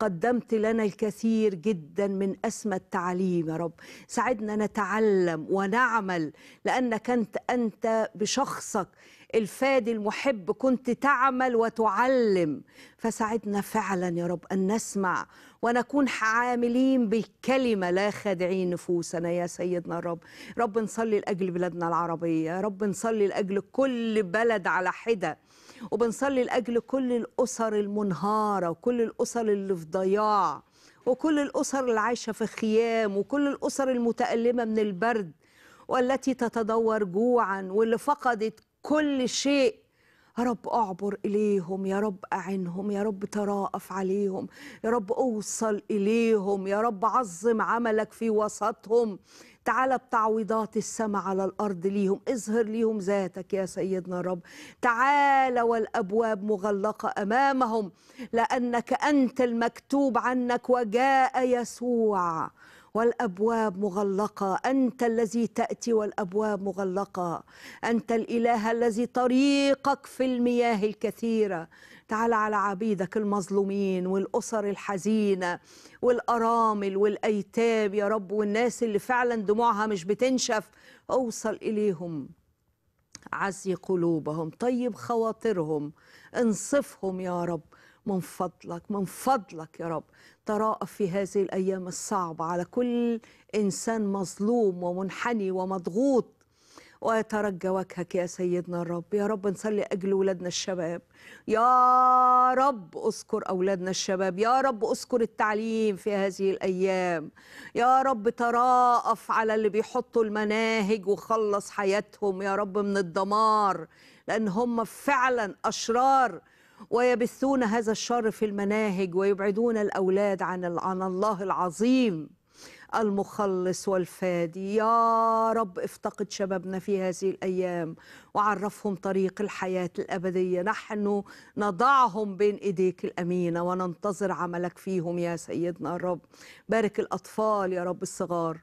قدمت لنا الكثير جدا من أسمى التعليم يا رب ساعدنا نتعلم ونعمل لأنك أنت أنت بشخصك الفادي المحب كنت تعمل وتعلم فساعدنا فعلا يا رب أن نسمع ونكون عاملين بالكلمة لا خادعين نفوسنا يا سيدنا الرب رب نصلي لأجل بلادنا العربية رب نصلي لأجل كل بلد على حدة وبنصلي لاجل كل الاسر المنهاره وكل الاسر اللي في ضياع وكل الاسر اللي عايشه في خيام وكل الاسر المتالمه من البرد والتي تتدور جوعا واللي فقدت كل شيء يا رب اعبر اليهم يا رب اعنهم يا رب تراءف عليهم يا رب اوصل اليهم يا رب عظم عملك في وسطهم تعال بتعويضات السماء على الأرض ليهم اظهر ليهم ذاتك يا سيدنا رب تعال والأبواب مغلقة أمامهم لأنك أنت المكتوب عنك وجاء يسوع والابواب مغلقه انت الذي تاتي والابواب مغلقه انت الاله الذي طريقك في المياه الكثيره تعال على عبيدك المظلومين والأسر الحزينة والأرامل والأيتام يا رب والناس اللي فعلا دموعها مش بتنشف أوصل إليهم عزي قلوبهم طيب خواطرهم انصفهم يا رب من فضلك من فضلك يا رب تراءف في هذه الأيام الصعبة على كل إنسان مظلوم ومنحني ومضغوط وترجى وجهك يا سيدنا الرب يا رب نصلي أجل أولادنا الشباب يا رب أذكر أولادنا الشباب يا رب أذكر التعليم في هذه الأيام يا رب تراءف على اللي بيحطوا المناهج وخلص حياتهم يا رب من الدمار لأن هم فعلا أشرار ويبثون هذا الشر في المناهج ويبعدون الأولاد عن الله العظيم المخلص والفادي يا رب افتقد شبابنا في هذه الأيام وعرفهم طريق الحياة الأبدية نحن نضعهم بين إيديك الأمينة وننتظر عملك فيهم يا سيدنا الرب بارك الأطفال يا رب الصغار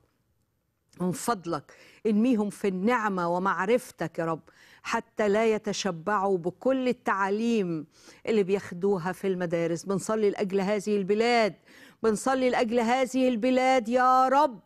من فضلك انميهم في النعمة ومعرفتك يا رب حتى لا يتشبعوا بكل التعاليم اللي بياخدوها في المدارس بنصلي لأجل هذه البلاد بنصلي لأجل هذه البلاد يا رب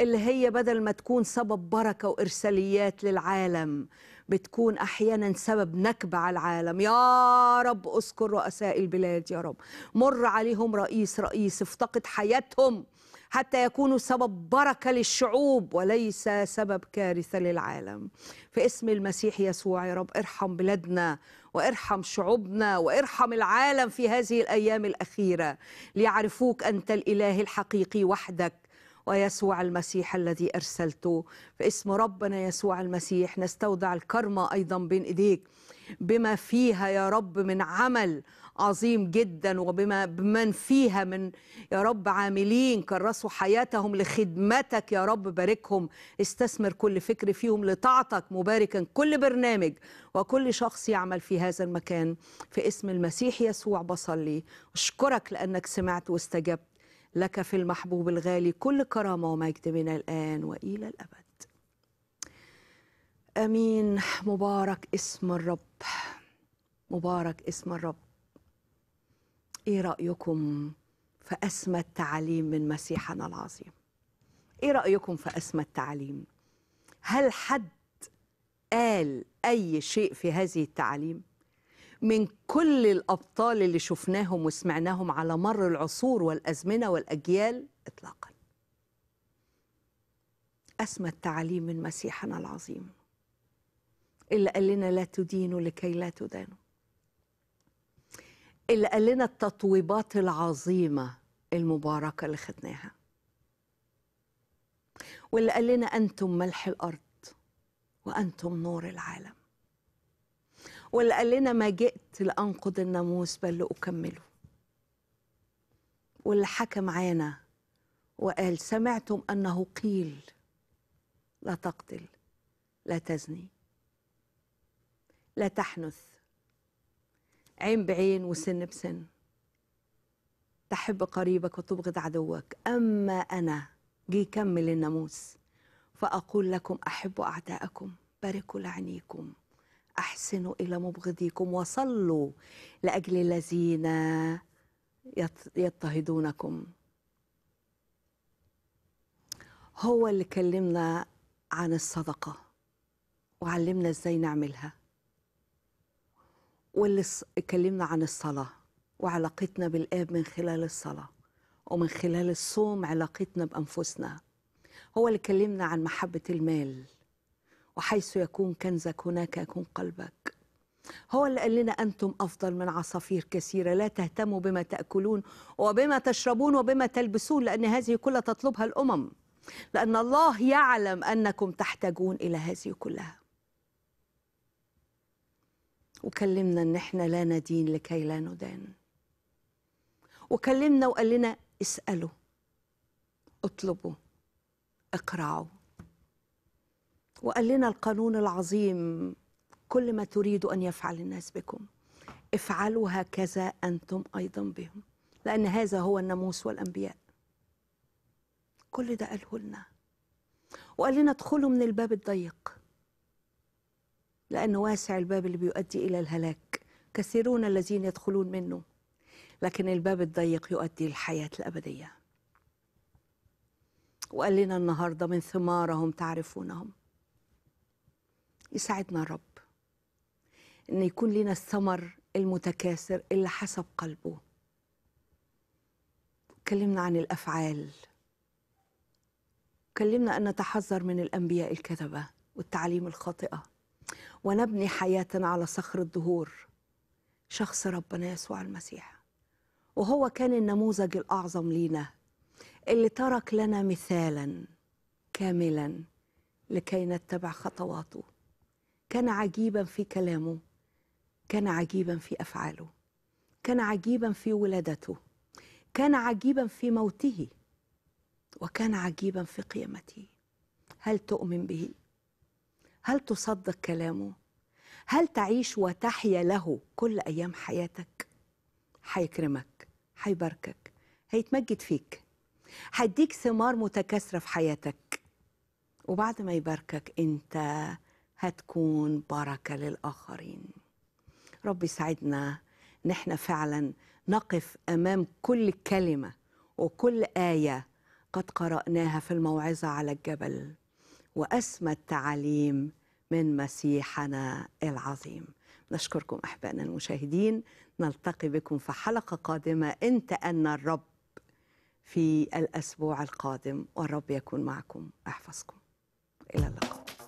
اللي هي بدل ما تكون سبب بركة وإرساليات للعالم بتكون أحيانا سبب نكبة على العالم يا رب أذكر رؤساء البلاد يا رب مر عليهم رئيس رئيس افتقد حياتهم حتى يكونوا سبب بركة للشعوب وليس سبب كارثة للعالم في اسم المسيح يسوع يا رب ارحم بلادنا وارحم شعوبنا وارحم العالم في هذه الأيام الأخيرة ليعرفوك أنت الإله الحقيقي وحدك ويسوع المسيح الذي أرسلته في اسم ربنا يسوع المسيح نستودع الكرمة أيضا بين إيديك بما فيها يا رب من عمل عظيم جدا وبما بمن فيها من يا رب عاملين كرسوا حياتهم لخدمتك يا رب باركهم استثمر كل فكر فيهم لطاعتك مباركا كل برنامج وكل شخص يعمل في هذا المكان في اسم المسيح يسوع بصلي اشكرك لانك سمعت واستجبت لك في المحبوب الغالي كل كرامة ومجد من الآن وإلى الأبد امين مبارك اسم الرب مبارك اسم الرب ايه رايكم في اسمى التعاليم من مسيحنا العظيم ايه رايكم في اسمى التعاليم هل حد قال اي شيء في هذه التعاليم من كل الأبطال اللي شفناهم وسمعناهم على مر العصور والأزمنة والأجيال إطلاقا اسمى التعليم من مسيحنا العظيم اللي قال لنا لا تدينوا لكي لا تدانوا اللي قال لنا التطويبات العظيمة المباركة اللي خدناها واللي قال لنا أنتم ملح الأرض وأنتم نور العالم واللي قال لنا ما جئت لأنقض الناموس بل لأكمله واللي حكى معانا وقال سمعتم أنه قيل لا تقتل لا تزني لا تحنث عين بعين وسن بسن تحب قريبك وتبغض عدوك أما أنا جي كمل الناموس فأقول لكم أحبوا أعداءكم باركوا لعنيكم أحسنوا إلى مبغضيكم وصلوا لأجل الذين يضطهدونكم هو اللي كلمنا عن الصدقة وعلمنا إزاي نعملها واللي كلمنا عن الصلاة وعلاقتنا بالآب من خلال الصلاة ومن خلال الصوم علاقتنا بأنفسنا هو اللي كلمنا عن محبة المال وحيث يكون كنزك هناك يكون قلبك هو اللي قال لنا أنتم أفضل من عصافير كثيرة لا تهتموا بما تأكلون وبما تشربون وبما تلبسون لأن هذه كلها تطلبها الأمم لأن الله يعلم أنكم تحتاجون إلى هذه كلها وكلمنا أن احنا لا ندين لكي لا ندان وكلمنا وقال لنا اسألوا اطلبوا اقرعوا وقال لنا القانون العظيم كل ما تريد أن يفعل الناس بكم افعلوا هكذا أنتم أيضا بهم لأن هذا هو الناموس والأنبياء كل ده قاله لنا وقال لنا ادخلوا من الباب الضيق لأن واسع الباب اللي بيؤدي إلى الهلاك كثيرون الذين يدخلون منه لكن الباب الضيق يؤدي للحياة الأبدية وقال لنا النهاردة من ثمارهم تعرفونهم يساعدنا الرب ان يكون لنا الثمر المتكاثر اللي حسب قلبه كلمنا عن الافعال كلمنا ان نتحذر من الانبياء الكذبه والتعليم الخاطئه ونبني حياتنا على صخر الدهور شخص ربنا يسوع المسيح وهو كان النموذج الاعظم لينا اللي ترك لنا مثالا كاملا لكي نتبع خطواته كان عجيبا في كلامه كان عجيبا في افعاله كان عجيبا في ولادته كان عجيبا في موته وكان عجيبا في قيامته هل تؤمن به هل تصدق كلامه هل تعيش وتحيا له كل ايام حياتك هيكرمك هيباركك هيتمجد فيك هيديك ثمار متكاثره في حياتك وبعد ما يباركك انت هتكون بركة للآخرين رب يساعدنا ان احنا فعلا نقف امام كل كلمه وكل ايه قد قراناها في الموعظه على الجبل واسمى التعاليم من مسيحنا العظيم نشكركم احبائنا المشاهدين نلتقي بكم في حلقه قادمه ان تأنى الرب في الاسبوع القادم والرب يكون معكم احفظكم الى اللقاء